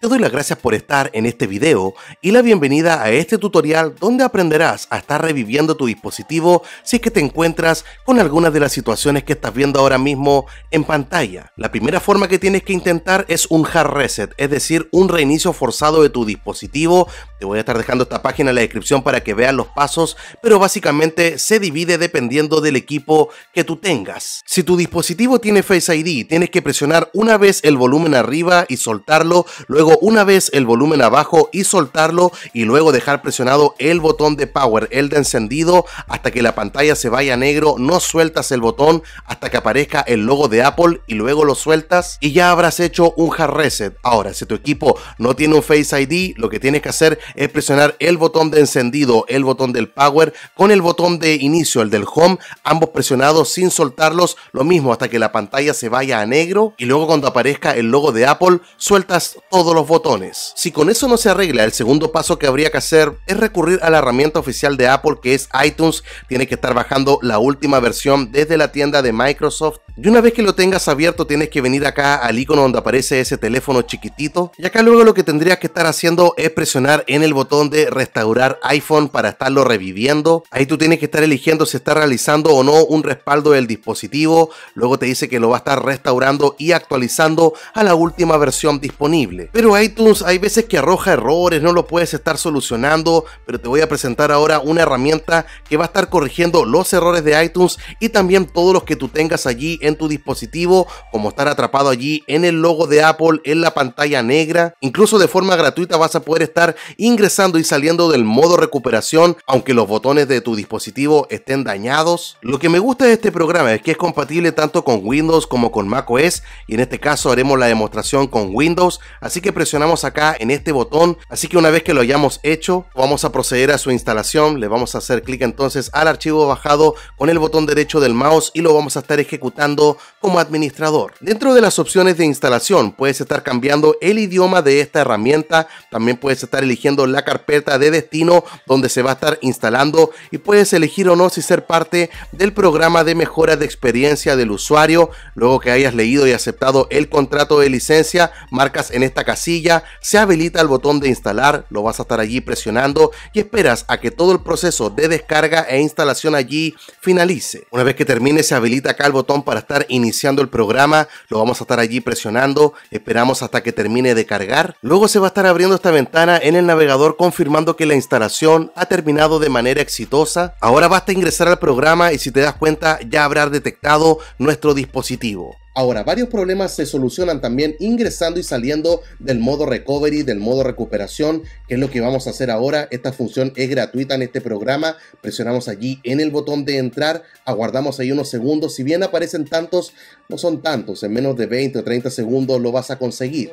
te doy las gracias por estar en este video y la bienvenida a este tutorial donde aprenderás a estar reviviendo tu dispositivo si es que te encuentras con algunas de las situaciones que estás viendo ahora mismo en pantalla. La primera forma que tienes que intentar es un hard reset, es decir, un reinicio forzado de tu dispositivo. Te voy a estar dejando esta página en la descripción para que veas los pasos, pero básicamente se divide dependiendo del equipo que tú tengas. Si tu dispositivo tiene Face ID, tienes que presionar una vez el volumen arriba y soltarlo, luego una vez el volumen abajo y soltarlo y luego dejar presionado el botón de power, el de encendido, hasta que la pantalla se vaya a negro, no sueltas el botón hasta que aparezca el logo de Apple y luego lo sueltas y ya habrás hecho un hard reset. Ahora, si tu equipo no tiene un Face ID, lo que tienes que hacer es presionar el botón de encendido, el botón del power con el botón de inicio, el del home, ambos presionados sin soltarlos, lo mismo hasta que la pantalla se vaya a negro y luego cuando aparezca el logo de Apple, sueltas todo botones. Si con eso no se arregla, el segundo paso que habría que hacer es recurrir a la herramienta oficial de Apple que es iTunes. Tiene que estar bajando la última versión desde la tienda de Microsoft y una vez que lo tengas abierto tienes que venir acá al icono donde aparece ese teléfono chiquitito. Y acá luego lo que tendrías que estar haciendo es presionar en el botón de restaurar iPhone para estarlo reviviendo. Ahí tú tienes que estar eligiendo si está realizando o no un respaldo del dispositivo. Luego te dice que lo va a estar restaurando y actualizando a la última versión disponible. Pero iTunes hay veces que arroja errores, no lo puedes estar solucionando. Pero te voy a presentar ahora una herramienta que va a estar corrigiendo los errores de iTunes y también todos los que tú tengas allí en tu dispositivo, como estar atrapado allí en el logo de Apple, en la pantalla negra. Incluso de forma gratuita vas a poder estar ingresando y saliendo del modo recuperación, aunque los botones de tu dispositivo estén dañados. Lo que me gusta de este programa es que es compatible tanto con Windows como con macOS y en este caso haremos la demostración con Windows, así que presionamos acá en este botón, así que una vez que lo hayamos hecho, vamos a proceder a su instalación, le vamos a hacer clic entonces al archivo bajado con el botón derecho del mouse y lo vamos a estar ejecutando como administrador. Dentro de las opciones de instalación puedes estar cambiando el idioma de esta herramienta, también puedes estar eligiendo la carpeta de destino donde se va a estar instalando y puedes elegir o no si ser parte del programa de mejora de experiencia del usuario. Luego que hayas leído y aceptado el contrato de licencia, marcas en esta casilla, se habilita el botón de instalar, lo vas a estar allí presionando y esperas a que todo el proceso de descarga e instalación allí finalice. Una vez que termine se habilita acá el botón para estar iniciando el programa, lo vamos a estar allí presionando, esperamos hasta que termine de cargar. Luego se va a estar abriendo esta ventana en el navegador confirmando que la instalación ha terminado de manera exitosa. Ahora basta ingresar al programa y si te das cuenta ya habrá detectado nuestro dispositivo. Ahora, varios problemas se solucionan también ingresando y saliendo del modo recovery, del modo recuperación, que es lo que vamos a hacer ahora. Esta función es gratuita en este programa. Presionamos allí en el botón de entrar, aguardamos ahí unos segundos. Si bien aparecen tantos, no son tantos, en menos de 20 o 30 segundos lo vas a conseguir.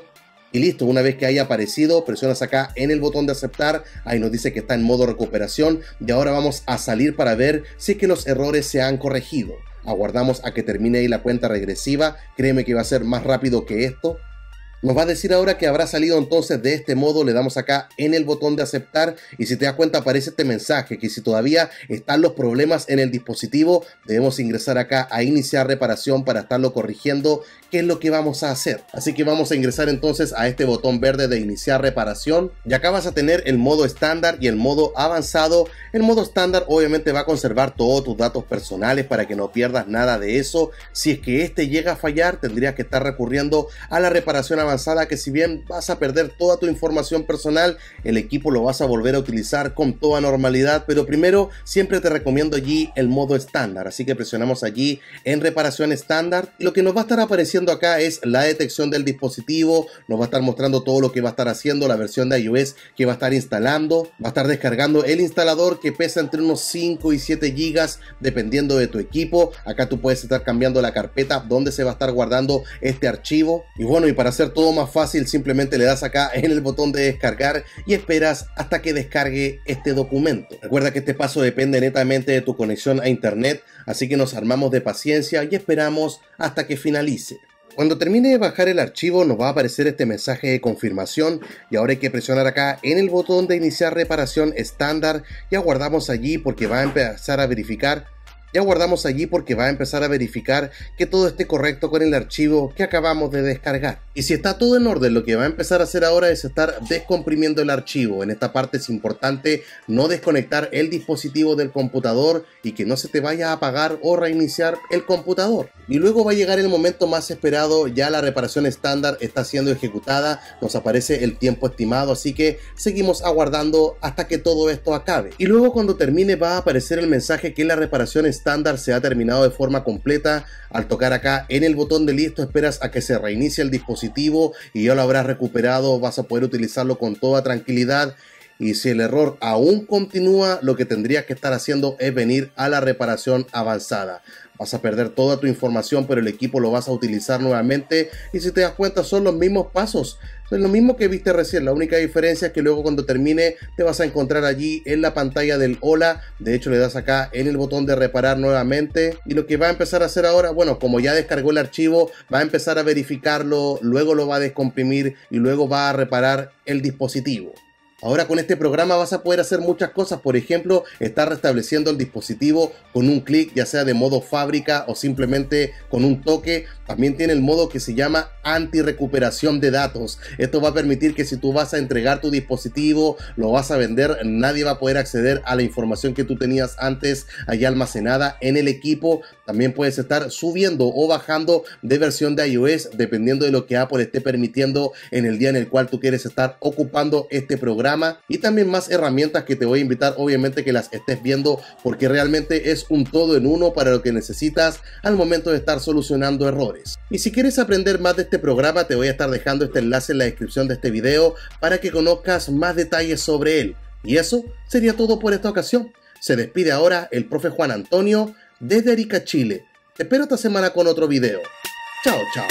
Y listo, una vez que haya aparecido, presionas acá en el botón de aceptar, ahí nos dice que está en modo recuperación y ahora vamos a salir para ver si es que los errores se han corregido aguardamos a que termine ahí la cuenta regresiva, créeme que va a ser más rápido que esto, nos va a decir ahora que habrá salido entonces de este modo, le damos acá en el botón de aceptar y si te das cuenta aparece este mensaje que si todavía están los problemas en el dispositivo debemos ingresar acá a iniciar reparación para estarlo corrigiendo, qué es lo que vamos a hacer. Así que vamos a ingresar entonces a este botón verde de iniciar reparación y acá vas a tener el modo estándar y el modo avanzado. El modo estándar obviamente va a conservar todos tus datos personales para que no pierdas nada de eso. Si es que este llega a fallar tendrías que estar recurriendo a la reparación avanzada que si bien vas a perder toda tu información personal, el equipo lo vas a volver a utilizar con toda normalidad, pero primero siempre te recomiendo allí el modo estándar, así que presionamos allí en reparación estándar. Lo que nos va a estar apareciendo acá es la detección del dispositivo, nos va a estar mostrando todo lo que va a estar haciendo, la versión de iOS que va a estar instalando, va a estar descargando el instalador que pesa entre unos 5 y 7 gigas dependiendo de tu equipo. Acá tú puedes estar cambiando la carpeta donde se va a estar guardando este archivo. Y bueno, y para hacer todo más fácil, simplemente le das acá en el botón de descargar y esperas hasta que descargue este documento. Recuerda que este paso depende netamente de tu conexión a internet, así que nos armamos de paciencia y esperamos hasta que finalice. Cuando termine de bajar el archivo nos va a aparecer este mensaje de confirmación y ahora hay que presionar acá en el botón de iniciar reparación estándar y aguardamos allí porque va a empezar a verificar ya guardamos allí porque va a empezar a verificar que todo esté correcto con el archivo que acabamos de descargar. Y si está todo en orden, lo que va a empezar a hacer ahora es estar descomprimiendo el archivo. En esta parte es importante no desconectar el dispositivo del computador y que no se te vaya a apagar o reiniciar el computador. Y luego va a llegar el momento más esperado, ya la reparación estándar está siendo ejecutada, nos aparece el tiempo estimado, así que seguimos aguardando hasta que todo esto acabe. Y luego cuando termine va a aparecer el mensaje que la reparación está estándar se ha terminado de forma completa. Al tocar acá en el botón de listo esperas a que se reinicie el dispositivo y ya lo habrás recuperado, vas a poder utilizarlo con toda tranquilidad. Y si el error aún continúa, lo que tendrías que estar haciendo es venir a la reparación avanzada. Vas a perder toda tu información, pero el equipo lo vas a utilizar nuevamente. Y si te das cuenta, son los mismos pasos. Es lo mismo que viste recién. La única diferencia es que luego cuando termine te vas a encontrar allí en la pantalla del hola. De hecho, le das acá en el botón de reparar nuevamente. Y lo que va a empezar a hacer ahora, bueno, como ya descargó el archivo, va a empezar a verificarlo, luego lo va a descomprimir y luego va a reparar el dispositivo. Ahora con este programa vas a poder hacer muchas cosas, por ejemplo, estar restableciendo el dispositivo con un clic, ya sea de modo fábrica o simplemente con un toque. También tiene el modo que se llama anti-recuperación de datos. Esto va a permitir que si tú vas a entregar tu dispositivo, lo vas a vender, nadie va a poder acceder a la información que tú tenías antes allá almacenada en el equipo. También puedes estar subiendo o bajando de versión de iOS dependiendo de lo que Apple esté permitiendo en el día en el cual tú quieres estar ocupando este programa. Y también más herramientas que te voy a invitar obviamente que las estés viendo porque realmente es un todo en uno para lo que necesitas al momento de estar solucionando errores. Y si quieres aprender más de este programa, te voy a estar dejando este enlace en la descripción de este video para que conozcas más detalles sobre él. Y eso sería todo por esta ocasión. Se despide ahora el profe Juan Antonio desde Arica, Chile. espero esta semana con otro video. Chao, chao.